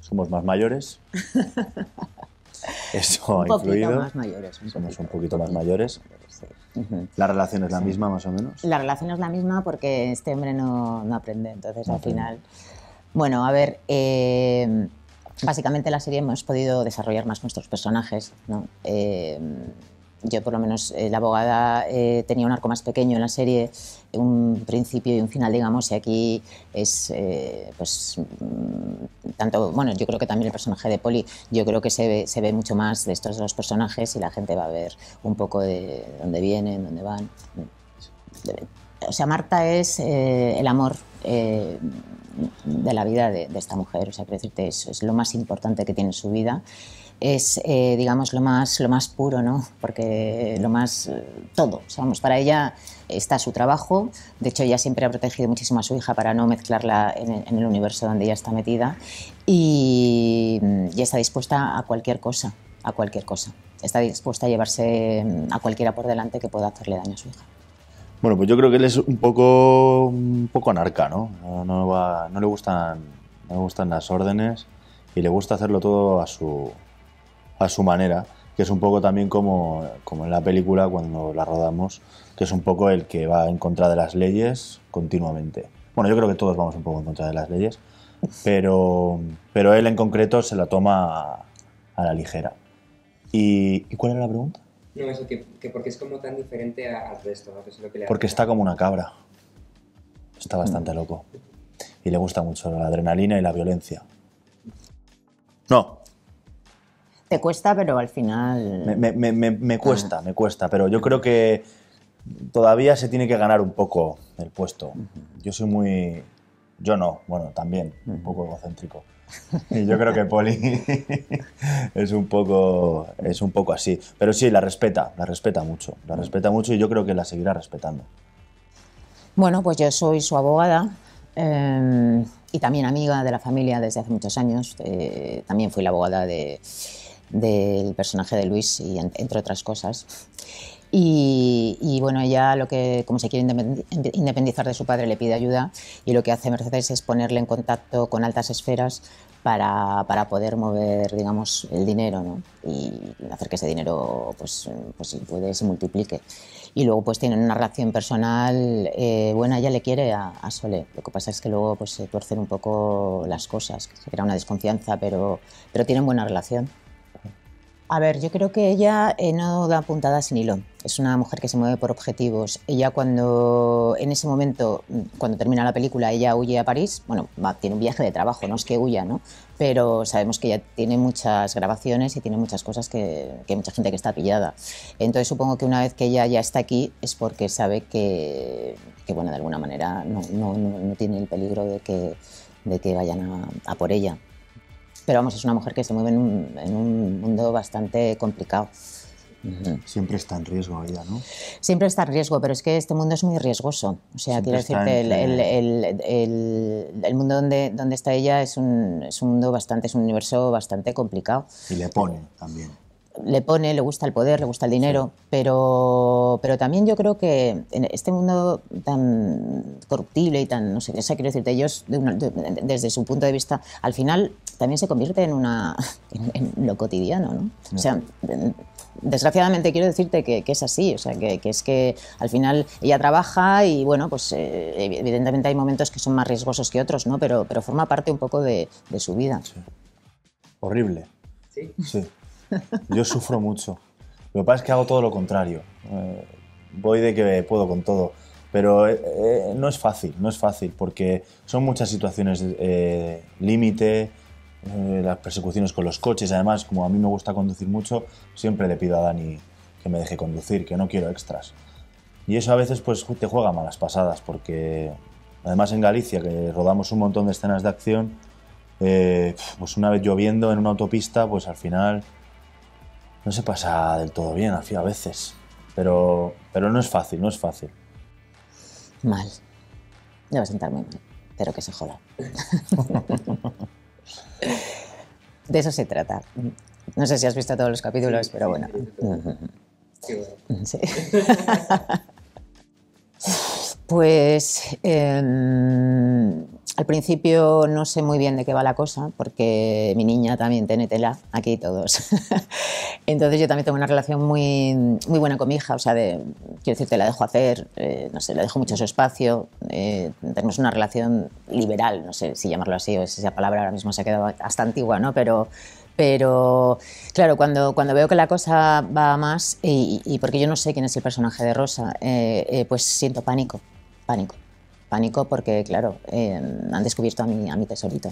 Somos más mayores. Eso un poquito Más mayores, Somos un poquito más mayores. ¿La relación es la misma, más o menos? La relación es la misma porque este hombre no, aprende, entonces al final. Bueno, a ver, eh, básicamente la serie hemos podido desarrollar más nuestros personajes, ¿no? Eh, yo por lo menos, eh, la abogada eh, tenía un arco más pequeño en la serie, un principio y un final, digamos, y aquí es, eh, pues, mm, tanto, bueno, yo creo que también el personaje de Poli, yo creo que se ve, se ve mucho más de estos dos personajes y la gente va a ver un poco de dónde vienen, dónde van. O sea, Marta es el amor de la vida de, esta mujer, o sea, quiero decirte, eso, es lo más importante que tiene en su vida es, eh, digamos, lo más, lo más puro, ¿no? Porque lo más, eh, todo, o para ella está su trabajo, de hecho ella siempre ha protegido muchísimo a su hija para no mezclarla en el, universo donde ella está metida y, mm, y está dispuesta a cualquier cosa, a cualquier cosa, está dispuesta a llevarse mm, a cualquiera por delante que pueda hacerle daño a su hija. Bueno, pues yo creo que él es un poco, un poco anarca, ¿no? le gustan, no le gustan las órdenes y le gusta hacerlo todo a su, a su manera, que es un poco también como, como en la película cuando la rodamos, que es un poco el que va en contra de las leyes continuamente. Bueno, yo creo que todos vamos un poco en contra de las leyes, pero, pero él en concreto se la toma a la ligera. ¿Y, cuál era la pregunta? No, eso, que, que, porque es como tan diferente al resto. ¿no? porque está como una cabra. Está bastante mm. loco. Y le gusta mucho la adrenalina y la violencia. No, te cuesta, pero al final... Me, me, me, me ah. cuesta, me cuesta, pero yo creo que todavía se tiene que ganar un poco el puesto. Yo soy muy... Yo no, bueno, también, un poco egocéntrico. Y yo creo que Poli es un poco es un poco así, pero sí la respeta, la respeta mucho, la respeta mucho y yo creo que la seguirá respetando. Bueno, pues yo soy su abogada em, y también amiga de la familia desde hace muchos años. Eh, también fui la abogada de del personaje de Luis, y entre otras cosas. Y, bueno, ella lo que, como se quiere independizar de su padre, le pide ayuda y lo que hace Mercedes es ponerle en contacto con altas esferas para, poder mover, digamos, el dinero ¿no? y hacer que ese dinero, pues, pues se multiplique. Y luego pues tienen una relación personal eh, buena, ella le quiere a, a, Sole. Lo que pasa es que luego pues se tuercen un poco las cosas, se era una desconfianza, pero, pero tienen buena relación. A ver, yo creo que ella eh, no da puntadas sin hilo. Es una mujer que se mueve por objetivos. Ella cuando, en ese momento, mm, cuando termina la película, ella huye a París. Bueno, tiene un viaje de trabajo, no es que huya, ¿no? Pero sabemos que ella tiene muchas grabaciones y tiene muchas cosas que, hay mucha gente que está pillada. Entonces supongo que una vez que ella ya está aquí es porque sabe que, bueno, de alguna manera no, no, no, no tiene el peligro de que, de que vayan a, a por ella. Pero vamos, es una mujer que se mueve en un, mundo bastante complicado. Siempre está en riesgo ella, ¿no? Siempre está en riesgo, pero es que este mundo es muy riesgoso. O sea, quiero decirte, el, el, el, mundo donde, donde está ella es un, es un mundo bastante, es un universo bastante complicado. Y le pone también le pone, le gusta el poder, le gusta el dinero, pero, pero también yo creo que en este mundo tan corruptible y tan, no sé qué quiero decirte, ellos desde su punto de vista, al final también se convierte en, una, en, lo cotidiano, ¿no? O sea, desgraciadamente quiero decirte que, es así, o sea, que, es que al final ella trabaja y bueno, pues eh, evidentemente hay momentos que son más riesgosos que otros, ¿no? Pero, pero forma parte un poco de, su vida. Horrible. Sí. sí. Yo sufro mucho. Lo que pasa es que hago todo lo contrario. Eh, voy de que puedo con todo. Pero eh, eh, no es fácil, no es fácil, porque son muchas situaciones límite, las persecuciones con los coches. Además, como a mí me gusta conducir mucho, siempre le pido a Dani que me deje conducir, que no quiero extras. Y eso a veces pues, te juega malas pasadas, porque además en Galicia, que rodamos un montón de escenas de acción, pues una vez lloviendo en una autopista, pues al final no se pasa del todo bien a veces, pero, pero no es fácil, no es fácil. Mal. Me va a sentar muy mal, pero que se joda. de eso se trata. No sé si has visto todos los capítulos, pero bueno. Sí. Pues em, al principio no sé muy bien de qué va la cosa, porque mi niña también tiene tela, aquí todos. Entonces yo también tengo una relación muy, muy buena con mi hija, o sea, de, quiero te la dejo hacer, eh, no sé, le dejo mucho su espacio, eh, tenemos una relación liberal, no sé si llamarlo así, o esa palabra ahora mismo se ha quedado hasta antigua, ¿no? Pero, pero claro, cuando, cuando veo que la cosa va más, y, porque yo no sé quién es el personaje de Rosa, eh, pues siento pánico, pánico. Pánico porque, claro, eh, han descubierto a mi, a mi tesorito.